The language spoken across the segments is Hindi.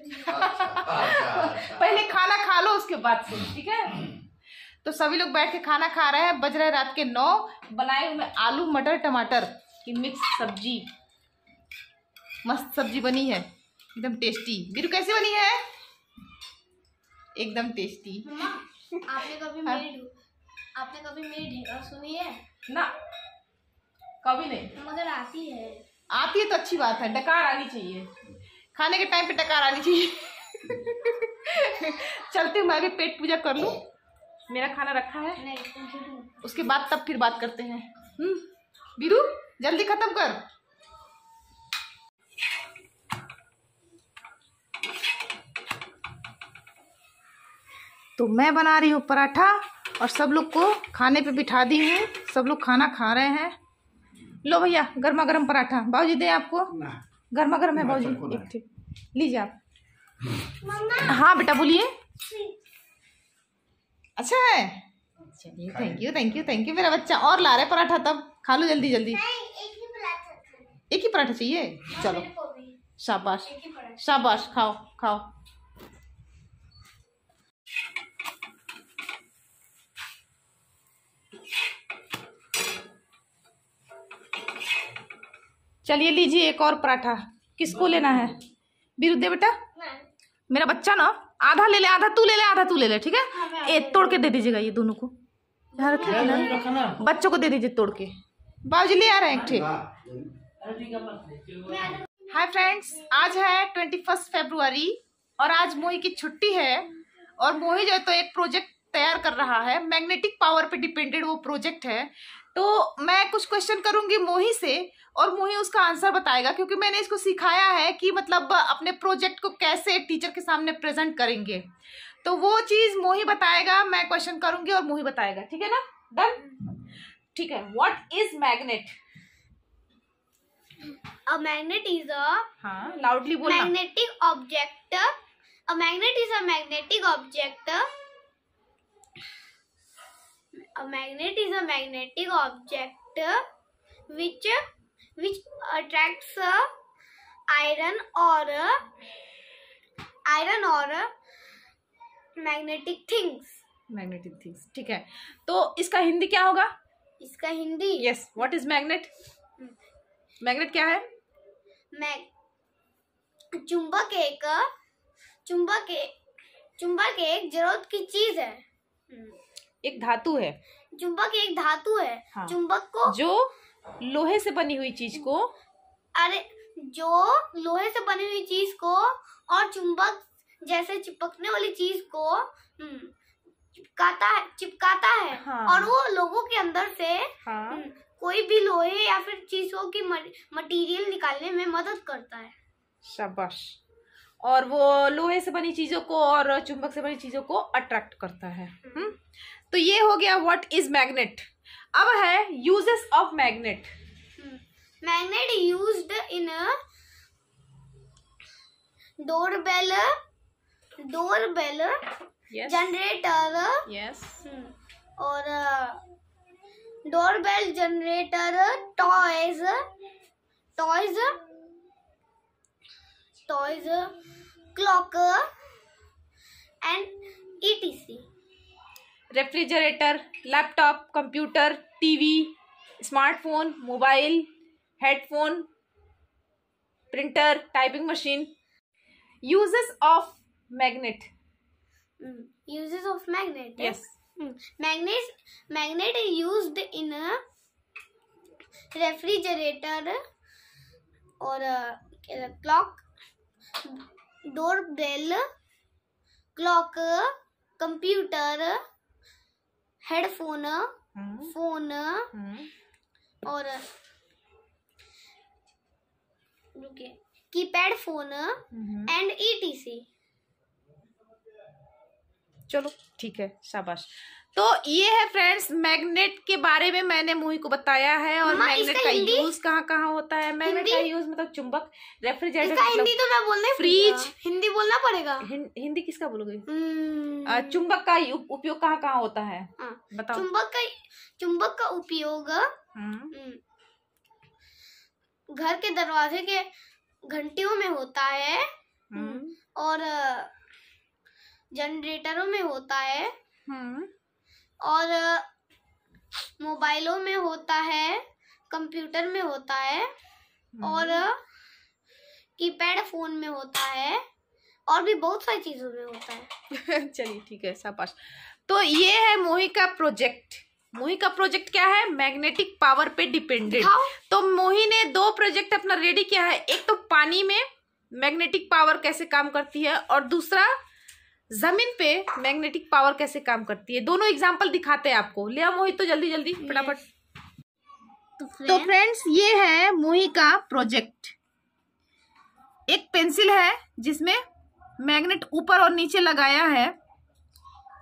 अच्छा, अच्छा, अच्छा। पहले खाना खा लो उसके बाद से ठीक है तो सभी लोग बैठ के खाना खा रहे हैं बज रहे रात के नौ बनाए हुए आलू मटर टमाटर की मिक्स सब्जी मस्त सब्जी बनी है एकदम टेस्टी बीरू कैसे बनी है एकदम टेस्टी हाँ? आपने कभी मेरी आपने कभी मेरी ढेकर सुनी है ना कभी नहीं मगर आती है आती है तो अच्छी बात है डकार आनी चाहिए खाने के टाइम पे टकार आनी चाहिए चलते मैं भी पेट पूजा कर लूँ मेरा खाना रखा है उसके बाद तब फिर बात करते हैं हम्म, बीरू जल्दी खत्म कर तो मैं बना रही हूँ पराठा और सब लोग को खाने पे बिठा दी हूँ सब लोग खाना खा रहे हैं लो भैया गर्मा गर्म पराठा जी दे आपको गर्मा गर्म है भाजी एक ठीक लीजिए आप हाँ बेटा बोलिए अच्छा है चलिए thank you thank you thank you मेरा बच्चा और ला रहे पराठा तब खा लो जल्दी जल्दी एक ही पराठा चाहिए हाँ, चलो शाबाश शाबाश खाओ खाओ चलिए लीजिए एक और पराठा किसको लेना है बीरू दे बेटा मेरा बच्चा ना आधा ले ले आधा तू ले ले आधा तू ले ले ठीक है ये हाँ, तोड़ के दे दीजिएगा ये दोनों को बच्चों को दे दीजिए तोड़ के बाबूजी ले आ रहे हैं ठीक हाँ। हाय फ्रेंड्स आज है ट्वेंटी फर्स्ट फेब्रुआरी और आज मोही की छुट्टी है और मोही जो है तो एक प्रोजेक्ट तैयार कर रहा है मैग्नेटिक पावर पे डिपेंडेड वो प्रोजेक्ट है तो मैं कुछ क्वेश्चन करूंगी मोही से और मोही उसका आंसर बताएगा क्योंकि मैंने इसको सिखाया है कि मतलब अपने प्रोजेक्ट को कैसे टीचर के सामने प्रेजेंट करेंगे तो वो चीज़ मोही बताएगा मैं क्वेश्चन करूंगी और मोही बताएगा ठीक है ना डन ठीक है what is magnet a magnet is a loudly हाँ, loudly बोलना magnetic object. A magnet is a A magnet is a magnetic object which which attracts a iron or a iron or a magnetic things. Magnetic things. ठीक है तो इसका हिंदी क्या होगा इसका Hindi yes what is magnet magnet क्या है मैग चुंबक एक चुंबक एक चुंबक एक जरूरत की चीज है एक धातु है चुंबक एक धातु है हाँ। चुंबक को जो लोहे से बनी हुई चीज को अरे जो लोहे से बनी हुई चीज को और चुंबक जैसे चिपकने वाली चीज को हम्म, चिपकाता है चिपकाता है हाँ। और वो लोगों के अंदर से हाँ। हम्म, कोई भी लोहे या फिर चीजों की मटेरियल निकालने में मदद करता है शाबाश और वो लोहे से बनी चीजों को और चुंबक से बनी चीजों को अट्रैक्ट करता है हुँ। हम्म। हुँ। तो ये हो गया व्हाट इज मैग्नेट अब है uses of magnet magnet used in doorbell doorbell generator yes और doorbell generator toys toys toys clock and E T C refrigerator laptop computer TV smartphone mobile headphone printer typing machine uses of magnet uses of magnet yes magnet magnet use in refrigerator और clock door bell clock computer headphone hmm. Phone hmm. और रुकिए keypad phone hmm. And ETC चलो ठीक है शाबाश तो ये है फ्रेंड्स मैग्नेट के बारे में मैंने मूवी को बताया है और हाँ, मैग्नेट का यूज कहाँ कहाँ होता है मैग्नेट का यूज मतलब चुंबक रेफ्रिजरेटर इसका मतलब हिंदी तो मैं बोलने फ्रिज हिंदी बोलना पड़ेगा हिं, हिंदी किसका बोलोगे हम्म। चुंबक का उपयोग कहाँ कहाँ होता है हाँ, बताओ चुंबक का चुंबक का उपयोग हाँ। हम्म, घर के दरवाजे के घंटियों में होता है हम्म, और जनरेटरों में होता है और मोबाइलों में होता है कंप्यूटर में होता है हम्म। और कीपैड फोन में होता है और भी बहुत सारी चीज़ों में होता है चलिए ठीक है पास तो ये है मोही का प्रोजेक्ट मोही का प्रोजेक्ट क्या है मैग्नेटिक पावर पे डिपेंडेंट हाँ। तो मोही ने दो प्रोजेक्ट अपना रेडी किया है एक तो पानी में मैग्नेटिक पावर कैसे काम करती है और दूसरा जमीन पे मैग्नेटिक पावर कैसे काम करती है दोनों एग्जाम्पल दिखाते हैं आपको लिया मोहित तो जल्दी जल्दी फटाफट तो फ्रेंड्स तो ये है मोही का प्रोजेक्ट एक पेंसिल है जिसमें मैग्नेट ऊपर और नीचे लगाया है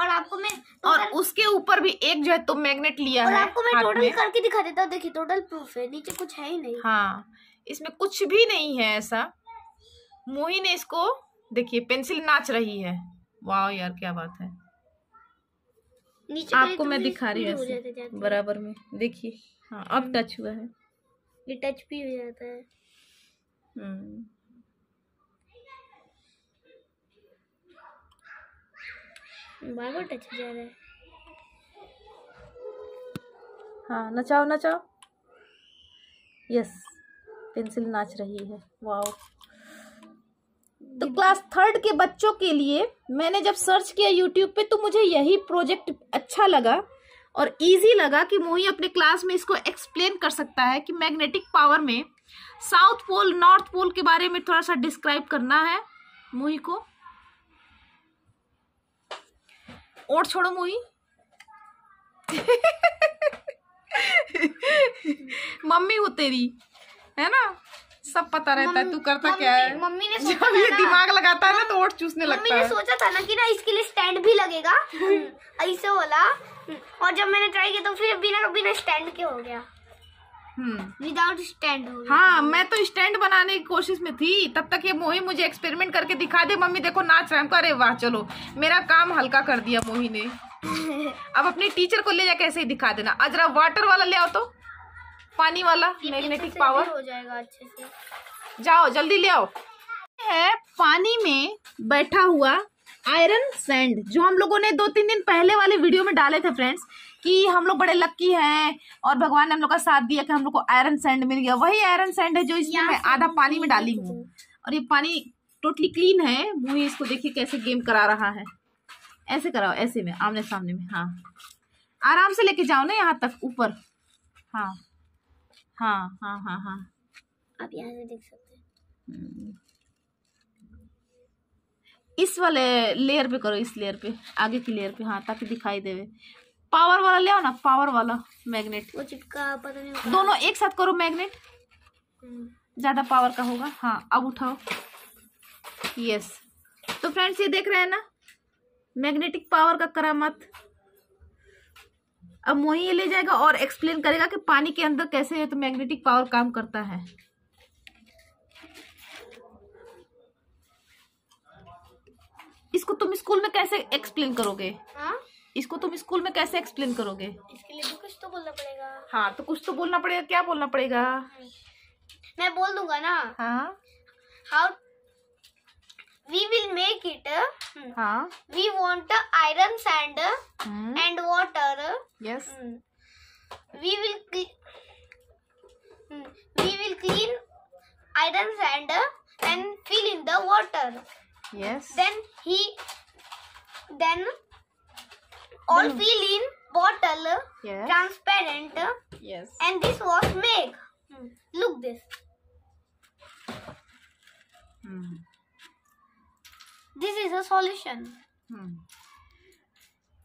और आपको मैं और उसके ऊपर भी एक जो है तो मैग्नेट लिया और है आपको मैं टोटल करके दिखा देता हूँ देखिए टोटल प्रूफ है नीचे कुछ है ही नहीं हाँ इसमें कुछ भी नहीं है ऐसा मोही ने इसको देखिए पेंसिल नाच रही है वाह यार क्या बात है आपको तो मैं दिखा रही हूँ बराबर में देखिए हाँ अब टच हम्म। हुआ है ये टच भी हो जाता है हम्म। बार बार टच जा रहा है हाँ नचाओ नचाओ यस पेंसिल नाच रही है वाह क्लास थर्ड के बच्चों के लिए मैंने जब सर्च किया यूट्यूब पे तो मुझे यही प्रोजेक्ट अच्छा लगा और इजी लगा कि मोही अपने क्लास में इसको एक्सप्लेन कर सकता है कि मैग्नेटिक पावर में साउथ पोल नॉर्थ पोल के बारे में थोड़ा सा डिस्क्राइब करना है मोही को और छोड़ो मोही मम्मी हो तेरी है ना सब पता रहता है तू करता क्या है मम्मी ने सोचा जब ये दिमाग लगाता है ना तो ओट चूसने लगता है सोचा था ना कि ना इसके लिए स्टैंड भी लगेगा ऐसे बोला और जब मैंने ट्राई किया तो फिर बिना बिना स्टैंड के हो गया विदाउट हम्म। स्टैंड हाँ मैं तो स्टैंड बनाने की कोशिश में थी तब तक ये मोही मुझे एक्सपेरिमेंट करके दिखा दे मम्मी देखो नाच रहा है अरे वाह चलो मेरा काम हल्का कर दिया मोही ने अब अपने टीचर को ले जाके ऐसे ही दिखा देना अजरा वाटर वाला ले आओ तो पानी वाला मैग्नेटिक पावर हो जाएगा अच्छे से जाओ जल्दी ले आओ है पानी में बैठा हुआ आयरन सैंड जो हम लोगों ने दो तीन दिन पहले वाले वीडियो में डाले थे फ्रेंड्स कि हम लोग बड़े लक्की हैं और भगवान ने हम लोग का साथ दिया कि हम लोग को आयरन सैंड मिल गया वही आयरन सैंड है जो इसमें मैं आधा पानी में डाली हूँ और ये पानी टोटली क्लीन है मुझे इसको देखिए कैसे गेम करा रहा है ऐसे कराओ ऐसे में आमने सामने में हाँ आराम से लेके जाओ ना यहाँ तक ऊपर हाँ हाँ हाँ हाँ हाँ आप यहाँ से देख सकते हैं हम्म। इस वाले लेयर पे करो इस लेयर पे आगे की लेयर पे हाँ ताकि दिखाई देवे पावर वाला ले आओ ना पावर वाला मैग्नेट वो चिपका पता नहीं दोनों एक साथ करो मैग्नेट ज़्यादा पावर का होगा हाँ अब उठाओ यस तो फ्रेंड्स ये देख रहे हैं ना मैग्नेटिक पावर का करामत अब मोही ये ले जाएगा और एक्सप्लेन करेगा कि पानी के अंदर कैसे है तो मैग्नेटिक पावर काम करता है इसको तुम स्कूल में कैसे एक्सप्लेन करोगे हा? इसको तुम स्कूल में कैसे एक्सप्लेन करोगे इसके लिए तो कुछ तो बोलना पड़ेगा हाँ तो कुछ तो बोलना पड़ेगा क्या बोलना पड़ेगा मैं बोल दूंगा ना हाँ how we will make it. Uh, huh? We want uh, iron sand uh, hmm. and water. Uh, yes. Um, we will um, we will clean iron sand uh, and fill in the water. Yes. Then he then all then. fill in bottle uh, yes. transparent. Uh, yes. And this was make. Look this. Hmm. This is a solution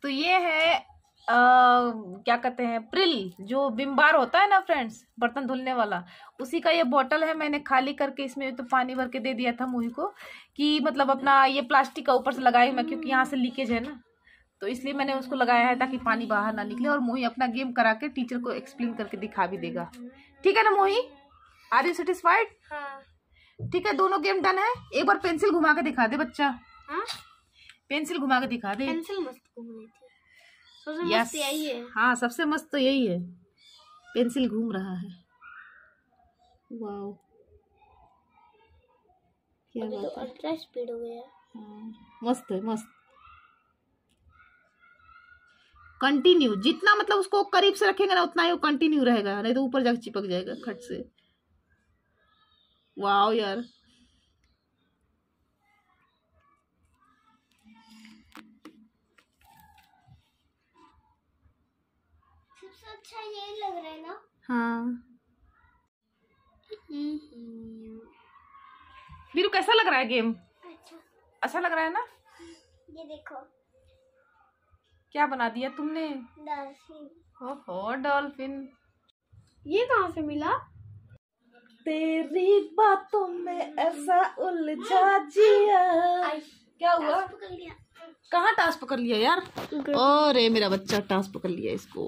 तो ये है आ, क्या कहते हैं प्रिल जो बिम्बार होता है ना फ्रेंड्स बर्तन धुलने वाला उसी का ये बोतल है मैंने खाली करके इसमें तो पानी भर के दे दिया था मुही को कि मतलब अपना ये प्लास्टिक का ऊपर से लगाई मैं क्योंकि यहाँ से लीकेज है ना तो इसलिए मैंने उसको लगाया है ताकि पानी बाहर ना निकले और मोही अपना गेम करा के टीचर को एक्सप्लेन करके दिखा भी देगा ठीक है ना मोही आर यू सेटिस्फाइड हाँ ठीक है दोनों गेम डन है एक बार पेंसिल घुमा के दिखा दे बच्चा हा? पेंसिल घुमा के दिखा दे पेंसिल मस्त घूमनी थी सबसे यही है हाँ सबसे मस्त तो यही है पेंसिल घूम रहा है वाओ अल्ट्रा स्पीड हो गया हाँ, मस्त है मस्त कंटिन्यू जितना मतलब उसको करीब से रखेंगे ना उतना ही वो कंटिन्यू रहेगा नहीं तो ऊपर जाकर चिपक जाएगा खट से वाओ यार अच्छा लग रहा है ना हाँ हम्म। वीरू कैसा लग रहा है गेम अच्छा अच्छा लग रहा है ना ये देखो क्या बना दिया तुमने डॉल्फिन ओहो डॉल्फिन ये कहाँ से मिला तेरी बातों में ऐसा उलझा जिया क्या हुआ कहाँ टास्क पकड़ लिया यार अरे मेरा बच्चा टास्क पकड़ लिया इसको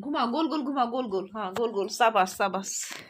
घुमा गोल गोल घुमा गोल गोल हाँ गोल गोल शाबाश शाबाश